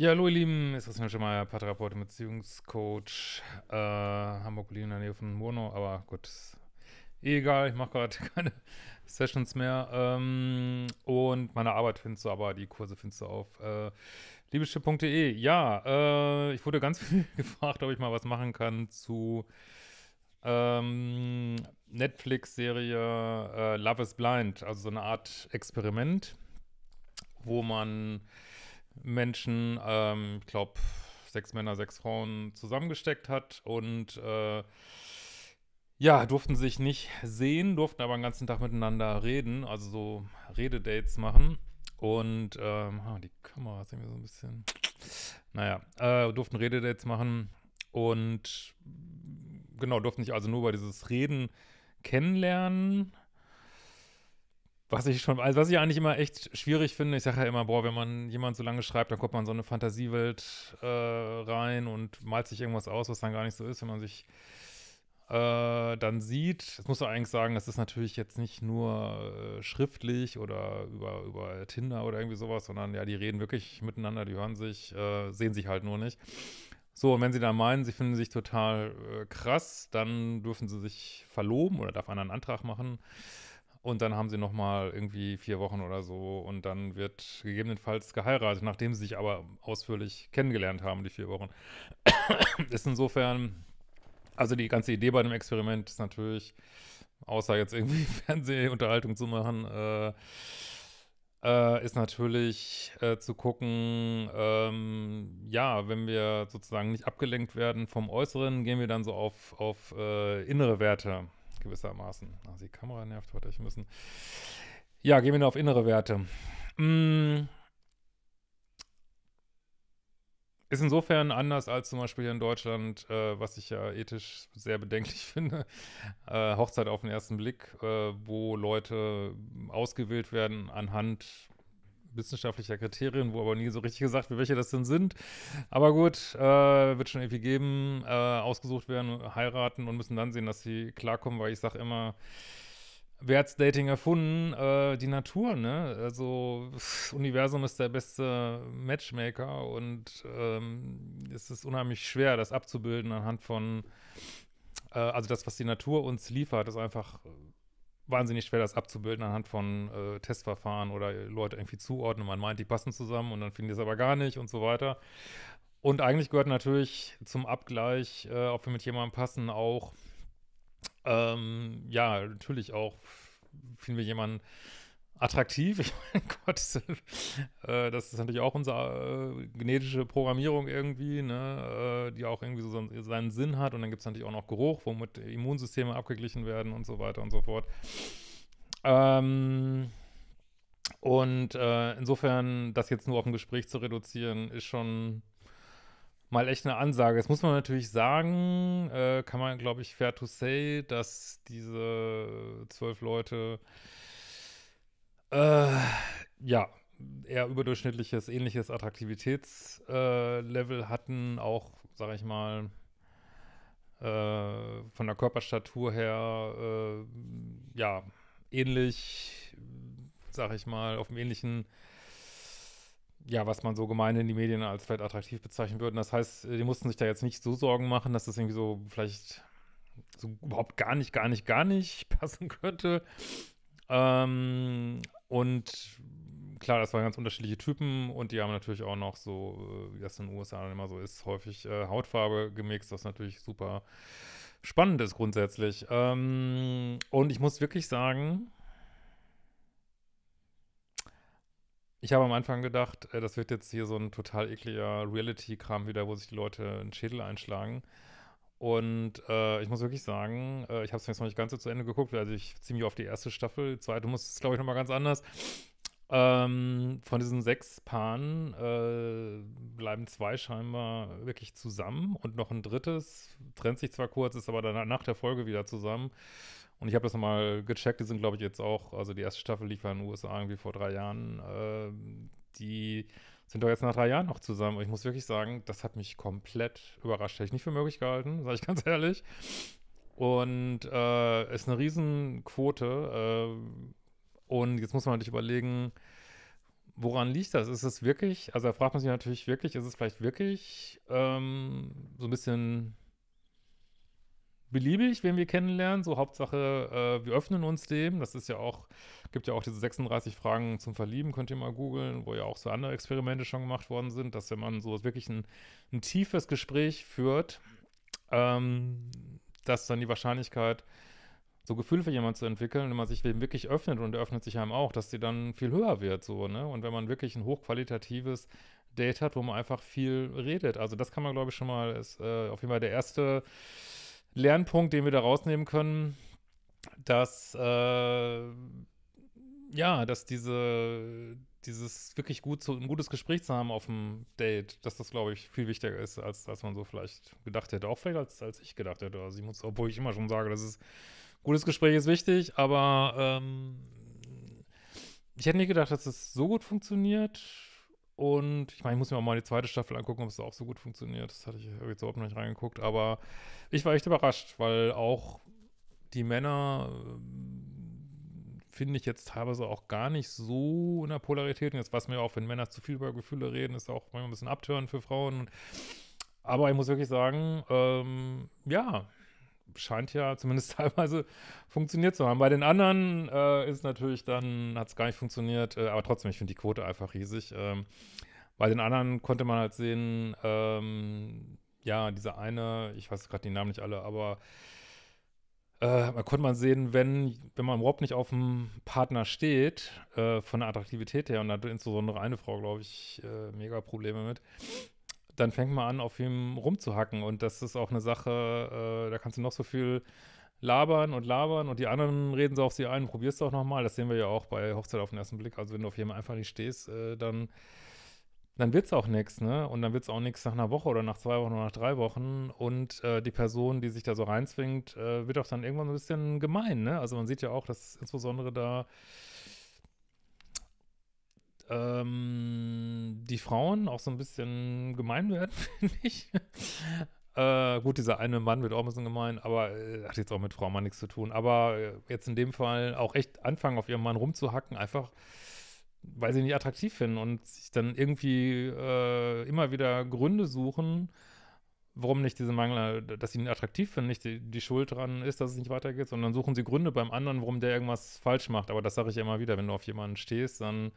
Ja, hallo ihr Lieben, es ist mir schon mal Paartherapeut und Beziehungscoach. Äh, Hamburg in der Nähe von Murnau, aber gut, eh egal, ich mache gerade keine Sessions mehr. Ähm, und meine Arbeit findest du aber, die Kurse findest du auf äh, liebeschiff.de. Ja, äh, ich wurde ganz viel gefragt, ob ich mal was machen kann zu ähm, Netflix-Serie äh, Love is Blind, also so eine Art Experiment, wo man Menschen, ähm, ich glaube, sechs Männer, sechs Frauen zusammengesteckt hat und äh, ja, durften sich nicht sehen, durften aber den ganzen Tag miteinander reden, also so Rededates machen. Und ähm, ah, die Kamera ist irgendwie so ein bisschen. Naja, äh, durften Rededates machen und genau, durften sich also nur über dieses Reden kennenlernen. Was ich schon, also was ich eigentlich immer echt schwierig finde, ich sage ja immer, boah, wenn man jemand so lange schreibt, dann kommt man in so eine Fantasiewelt äh, rein und malt sich irgendwas aus, was dann gar nicht so ist, wenn man sich äh, dann sieht. Das muss man eigentlich sagen, das ist natürlich jetzt nicht nur äh, schriftlich oder über, über Tinder oder irgendwie sowas, sondern ja, die reden wirklich miteinander, die hören sich, äh, sehen sich halt nur nicht. So, und wenn sie dann meinen, sie finden sich total äh, krass, dann dürfen sie sich verloben oder darf einer einen Antrag machen. Und dann haben sie nochmal irgendwie vier Wochen oder so und dann wird gegebenenfalls geheiratet, nachdem sie sich aber ausführlich kennengelernt haben, die vier Wochen. ist insofern, also die ganze Idee bei dem Experiment ist natürlich, außer jetzt irgendwie Fernsehunterhaltung zu machen, äh, äh, ist natürlich äh, zu gucken, ähm, ja, wenn wir sozusagen nicht abgelenkt werden vom Äußeren, gehen wir dann so auf, auf äh, innere Werte gewissermaßen. Also die Kamera nervt heute, ich müssen. Ja, gehen wir nur auf innere Werte. Hm. Ist insofern anders als zum Beispiel hier in Deutschland, äh, was ich ja ethisch sehr bedenklich finde. Äh, Hochzeit auf den ersten Blick, äh, wo Leute ausgewählt werden anhand wissenschaftlicher Kriterien, wo aber nie so richtig gesagt wird, welche das denn sind. Aber gut, äh, wird schon irgendwie geben, äh, ausgesucht werden, heiraten und müssen dann sehen, dass sie klarkommen, weil ich sage immer, Wer hat Dating erfunden? Äh, die Natur, ne? Also, das Universum ist der beste Matchmaker und ähm, es ist unheimlich schwer, das abzubilden anhand von, äh, also das, was die Natur uns liefert, ist einfach wahnsinnig schwer, das abzubilden anhand von äh, Testverfahren oder äh, Leute irgendwie zuordnen. Man meint, die passen zusammen und dann finden die es aber gar nicht und so weiter. Und eigentlich gehört natürlich zum Abgleich, äh, ob wir mit jemandem passen, auch, ähm, ja, natürlich auch, finden wir jemanden, attraktiv. Ich meine, Gott, äh, das ist natürlich auch unsere äh, genetische Programmierung irgendwie, ne? äh, die auch irgendwie so seinen, seinen Sinn hat. Und dann gibt es natürlich auch noch Geruch, womit Immunsysteme abgeglichen werden und so weiter und so fort. Ähm, und äh, insofern, das jetzt nur auf ein Gespräch zu reduzieren, ist schon mal echt eine Ansage. Jetzt muss man natürlich sagen, äh, kann man, glaube ich, fair to say, dass diese zwölf Leute äh, ja, eher überdurchschnittliches, ähnliches Attraktivitätslevel äh, hatten, auch, sage ich mal, äh, von der Körperstatur her, äh, ja, ähnlich, sage ich mal, auf dem ähnlichen ja, was man so gemein in die Medien als vielleicht attraktiv bezeichnen würde. Das heißt, die mussten sich da jetzt nicht so Sorgen machen, dass das irgendwie so vielleicht so überhaupt gar nicht, gar nicht, gar nicht passen könnte. Ähm, und klar, das waren ganz unterschiedliche Typen und die haben natürlich auch noch so, äh, wie das in den USA dann immer so ist, häufig äh, Hautfarbe gemixt, was natürlich super spannend ist grundsätzlich. Ähm, und ich muss wirklich sagen, ich habe am Anfang gedacht, äh, das wird jetzt hier so ein total ekliger Reality-Kram wieder, wo sich die Leute einen Schädel einschlagen. Und äh, ich muss wirklich sagen, äh, ich habe es jetzt noch nicht ganz so zu Ende geguckt, also ich ziehe mich auf die erste Staffel, die zweite muss es, glaube ich, nochmal ganz anders. Ähm, von diesen sechs Paaren äh, bleiben zwei scheinbar wirklich zusammen und noch ein drittes trennt sich zwar kurz, ist aber dann nach der Folge wieder zusammen. Und ich habe das nochmal gecheckt, die sind, glaube ich, jetzt auch, also die erste Staffel lief ja in den USA irgendwie vor drei Jahren. Ähm, die sind doch jetzt nach drei Jahren noch zusammen. Und ich muss wirklich sagen, das hat mich komplett überrascht. Hätte ich nicht für möglich gehalten, sage ich ganz ehrlich. Und äh, ist eine Riesenquote. Äh, und jetzt muss man natürlich überlegen, woran liegt das? Ist es wirklich, also da fragt man sich natürlich wirklich, ist es vielleicht wirklich ähm, so ein bisschen beliebig, wen wir kennenlernen. So Hauptsache, äh, wir öffnen uns dem. Das ist ja auch, gibt ja auch diese 36 Fragen zum Verlieben, könnt ihr mal googeln, wo ja auch so andere Experimente schon gemacht worden sind, dass wenn man so wirklich ein, ein tiefes Gespräch führt, ähm, dass dann die Wahrscheinlichkeit, so Gefühl für jemanden zu entwickeln, wenn man sich dem wirklich öffnet und er öffnet sich einem auch, dass die dann viel höher wird, so, ne? Und wenn man wirklich ein hochqualitatives Date hat, wo man einfach viel redet. Also das kann man, glaube ich, schon mal, ist äh, auf jeden Fall der erste Lernpunkt, den wir da rausnehmen können, dass äh, ja, dass diese dieses wirklich gut zu, ein gutes Gespräch zu haben auf dem Date, dass das, glaube ich, viel wichtiger ist, als, als man so vielleicht gedacht hätte. Auch vielleicht als, als ich gedacht hätte. Also ich muss, obwohl ich immer schon sage, dass es gutes Gespräch ist wichtig, aber ähm, ich hätte nicht gedacht, dass es das so gut funktioniert. Und ich meine, ich muss mir auch mal die zweite Staffel angucken, ob es auch so gut funktioniert. Das hatte ich jetzt überhaupt noch nicht reingeguckt. Aber ich war echt überrascht, weil auch die Männer ähm, finde ich jetzt teilweise auch gar nicht so in der Polarität. Und jetzt weiß man ja auch, wenn Männer zu viel über Gefühle reden, ist auch manchmal ein bisschen abtören für Frauen. Aber ich muss wirklich sagen, ähm, ja, scheint ja zumindest teilweise funktioniert zu haben. Bei den anderen äh, ist natürlich dann, hat es gar nicht funktioniert, äh, aber trotzdem, ich finde die Quote einfach riesig. Ähm, bei den anderen konnte man halt sehen, ähm, ja, diese eine, ich weiß gerade die Namen nicht alle, aber äh, konnte man sehen, wenn, wenn man überhaupt nicht auf dem Partner steht, äh, von der Attraktivität her, und da hat insbesondere eine Frau, glaube ich, äh, mega Probleme mit, dann fängt man an, auf ihm rumzuhacken. Und das ist auch eine Sache, äh, da kannst du noch so viel labern und labern und die anderen reden so auf sie ein, probierst du auch nochmal. Das sehen wir ja auch bei Hochzeit auf den ersten Blick. Also wenn du auf jemanden einfach nicht stehst, äh, dann, dann wird es auch nichts, ne? Und dann wird es auch nichts nach einer Woche oder nach zwei Wochen oder nach drei Wochen. Und äh, die Person, die sich da so reinzwingt, äh, wird auch dann irgendwann so ein bisschen gemein, ne? Also man sieht ja auch, dass insbesondere da ähm, die Frauen auch so ein bisschen gemein werden, finde ich. Äh, gut, dieser eine Mann wird auch ein bisschen gemein, aber äh, hat jetzt auch mit Frau mal nichts zu tun. Aber äh, jetzt in dem Fall auch echt anfangen, auf ihren Mann rumzuhacken, einfach weil sie ihn nicht attraktiv finden und sich dann irgendwie äh, immer wieder Gründe suchen, warum nicht diese Mangler, äh, dass sie ihn attraktiv finden, nicht die, die, Schuld dran ist, dass es nicht weitergeht, sondern suchen sie Gründe beim anderen, warum der irgendwas falsch macht. Aber das sage ich immer wieder, wenn du auf jemanden stehst, dann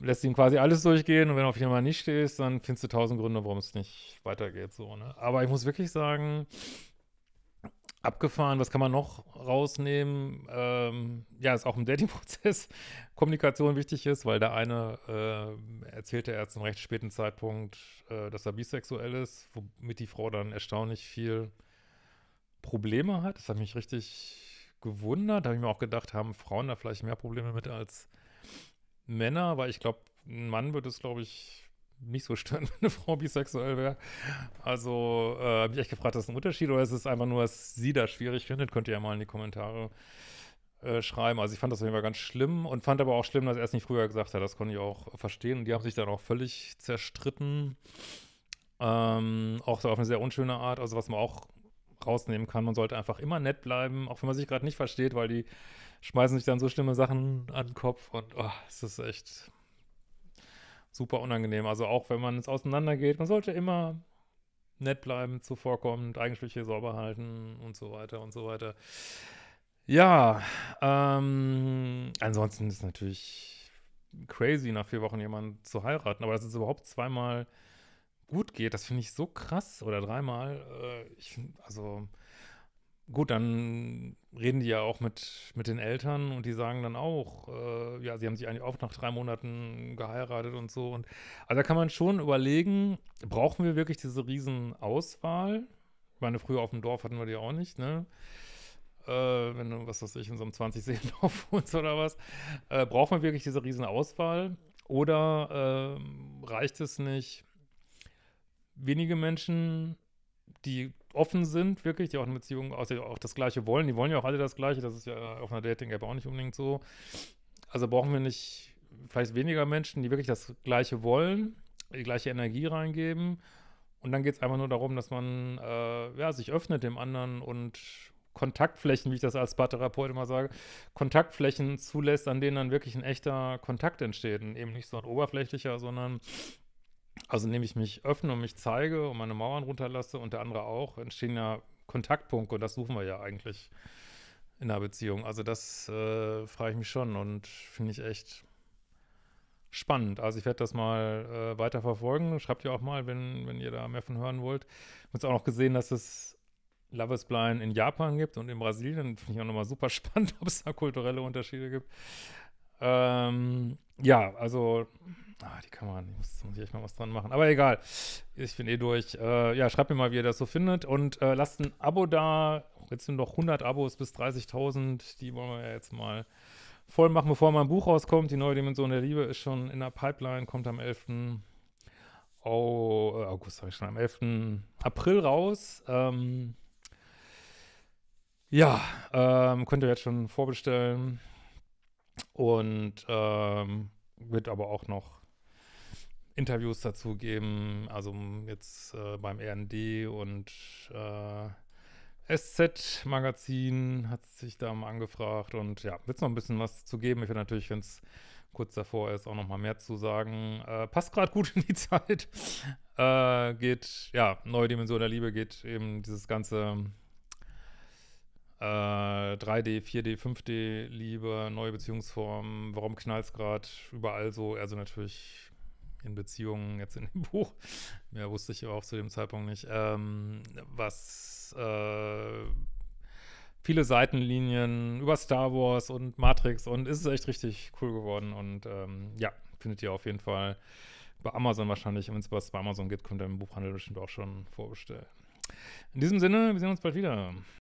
lässt ihm quasi alles durchgehen und wenn du auf jeden Fall nicht stehst, dann findest du tausend Gründe, warum es nicht weitergeht. So, ne? Aber ich muss wirklich sagen, abgefahren, was kann man noch rausnehmen? Ähm, ja, ist auch im Dating-Prozess Kommunikation wichtig ist, weil der eine äh, erzählte er zum recht späten Zeitpunkt, äh, dass er bisexuell ist, womit die Frau dann erstaunlich viel Probleme hat. Das hat mich richtig gewundert. Da habe ich mir auch gedacht, haben Frauen da vielleicht mehr Probleme mit als Männer, weil ich glaube, ein Mann würde es, glaube ich, nicht so stören, wenn eine Frau bisexuell wäre. Also äh, habe ich echt gefragt, ist das ein Unterschied oder ist es einfach nur, dass sie das schwierig findet? Könnt ihr ja mal in die Kommentare äh, schreiben. Also ich fand das auf jeden Fall ganz schlimm und fand aber auch schlimm, dass er es nicht früher gesagt hat. Das konnte ich auch verstehen. Und die haben sich dann auch völlig zerstritten. Ähm, auch so auf eine sehr unschöne Art. Also was man auch rausnehmen kann. Man sollte einfach immer nett bleiben, auch wenn man sich gerade nicht versteht, weil die schmeißen sich dann so schlimme Sachen an den Kopf und oh, es ist echt super unangenehm. Also auch wenn man es auseinandergeht, man sollte immer nett bleiben, zuvorkommend, Eigensprüche sauber halten und so weiter und so weiter. Ja, ähm, ansonsten ist es natürlich crazy, nach vier Wochen jemanden zu heiraten, aber das ist überhaupt zweimal gut geht, das finde ich so krass. Oder dreimal. Äh, ich, also gut, dann reden die ja auch mit, mit den Eltern und die sagen dann auch, äh, ja, sie haben sich eigentlich auch nach drei Monaten geheiratet und so. Und also da kann man schon überlegen, brauchen wir wirklich diese Riesenauswahl? Ich meine, früher auf dem Dorf hatten wir die auch nicht, ne? Äh, wenn du, was weiß ich, in so einem 20-Seelendorf wohnst oder was, äh, braucht man wirklich diese Riesenauswahl? Auswahl? Oder ähm, reicht es nicht, wenige Menschen, die offen sind, wirklich, die auch eine Beziehung, also auch das Gleiche wollen, die wollen ja auch alle das Gleiche, das ist ja auf einer Dating-App auch nicht unbedingt so. Also brauchen wir nicht vielleicht weniger Menschen, die wirklich das Gleiche wollen, die gleiche Energie reingeben. Und dann geht es einfach nur darum, dass man äh, ja, sich öffnet dem anderen und Kontaktflächen, wie ich das als Paartherapeut immer sage, Kontaktflächen zulässt, an denen dann wirklich ein echter Kontakt entsteht. Und eben nicht so ein oberflächlicher, sondern also indem ich mich öffne und mich zeige und meine Mauern runterlasse und der andere auch, entstehen ja Kontaktpunkte und das suchen wir ja eigentlich in einer Beziehung. Also das äh, frage ich mich schon und finde ich echt spannend. Also ich werde das mal äh, weiter verfolgen. Schreibt ihr auch mal, wenn, wenn ihr da mehr von hören wollt. Ich habe jetzt auch noch gesehen, dass es Love is Blind in Japan gibt und in Brasilien. Finde ich auch nochmal super spannend, ob es da kulturelle Unterschiede gibt. Ähm, ja, also, ah, die kann man, muss, muss ich echt mal was dran machen. Aber egal, ich bin eh durch. Äh, ja, schreibt mir mal, wie ihr das so findet und äh, lasst ein Abo da. Jetzt sind noch 100 Abos bis 30.000. Die wollen wir ja jetzt mal voll machen, bevor mein Buch rauskommt. Die neue Dimension der Liebe ist schon in der Pipeline, kommt am 11. Oh, äh, August, sag ich schon, am 11. April raus. Ähm, ja, ähm, könnt ihr jetzt schon vorbestellen. Und ähm, wird aber auch noch Interviews dazu geben, also jetzt äh, beim RND und äh, SZ-Magazin hat sich da mal angefragt und ja, wird es noch ein bisschen was zu geben. Ich werde natürlich, wenn es kurz davor ist, auch noch mal mehr zu sagen. Äh, passt gerade gut in die Zeit. Äh, geht, ja, Neue Dimension der Liebe geht eben dieses ganze äh, 3D, 4D, 5D, Liebe, neue Beziehungsformen, warum knallt es gerade, überall so, also natürlich in Beziehungen jetzt in dem Buch, mehr wusste ich auch zu dem Zeitpunkt nicht, ähm, was äh, viele Seitenlinien über Star Wars und Matrix und ist es echt richtig cool geworden und ähm, ja, findet ihr auf jeden Fall bei Amazon wahrscheinlich, Und wenn es was bei Amazon gibt, könnt ihr im Buchhandel bestimmt auch schon vorbestellen. In diesem Sinne, wir sehen uns bald wieder.